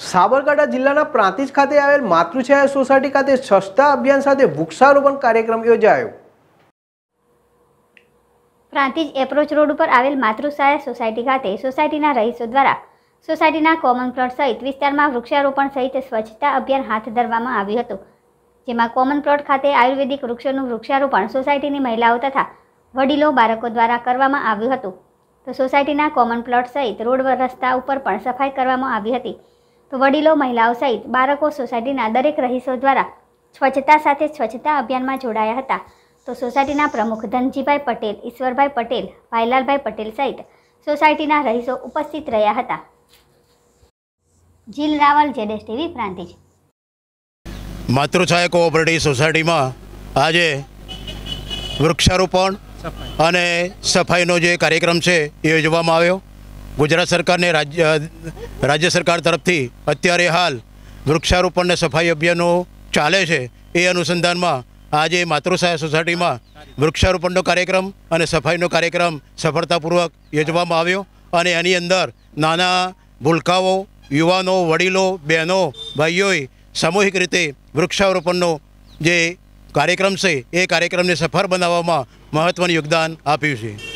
સાબરકાંઠા જિલ્લાના પ્રાંતિજ ખાતે આવેલ માતૃછાયા સોસાયટી ખાતે સ્વચ્છતા અભિયાન સાથે વૃક્ષારોપણ કાર્યક્રમ યોજાયો પ્રાંતિજ એપ્રોચ રોડ ઉપર આવેલ માતૃછાયા સોસાયટી ખાતે સોસાયટીના રહીશો દ્વારા સોસાયટીના કોમન પ્લોટ સહિત વિસ્તારમાં વૃક્ષારોપણ સહિત સ્વચ્છતા અભિયાન હાથ ધરવામાં આવ્યું હતું જેમાં કોમન પ્લોટ ખાતે આયુર્વેદિક વૃક્ષોનું વૃક્ષારોપણ સોસાયટીની મહિલાઓ તથા વડીલો બાળકો દ્વારા કરવામાં આવ્યું હતું તો સોસાયટીના કોમન પ્લોટ સહિત રોડ રસ્તા ઉપર પણ સફાઈ કરવામાં આવી હતી તો વડીલો મહિલાઓ સહિત બાળકો સોસાયટીના દરેક રહીશો દ્વારા સ્વચ્છતા સાથે સ્વચ્છતા અભિયાનમાં જોડાયા હતા તો સોસાયટીના પ્રમુખ ધનજીભાઈ પટેલ ઈશ્વરભાઈ પટેલ ભાઈલાલભાઈ પટેલ સહિત સોસાયટીના રહીશો ઉપસ્થિત રહ્યા હતા જીલ રાવલ જેડેશ ટીવી પ્રાંતિજ માતૃછાયા કોઓપરેટિવ સોસાયટીમાં આજે વૃક્ષારોપણ અને સફાઈનો જે કાર્યક્રમ છે એ યોજવામાં આવ્યો ગુજરાત સરકારને રાજ્ય રાજ્ય સરકાર તરફથી અત્યારે હાલ વૃક્ષારોપણને સફાઈ અભિયાનો ચાલે છે એ અનુસંધાનમાં આજે માતૃસહાય સોસાયટીમાં વૃક્ષારોપણનો કાર્યક્રમ અને સફાઈનો કાર્યક્રમ સફળતાપૂર્વક યોજવામાં આવ્યો અને એની અંદર નાના ભૂલકાઓ યુવાનો વડીલો બહેનો ભાઈઓએ સામૂહિક રીતે વૃક્ષારોપણનો જે કાર્યક્રમ છે એ કાર્યક્રમને સફળ બનાવવામાં મહત્ત્વનું યોગદાન આપ્યું છે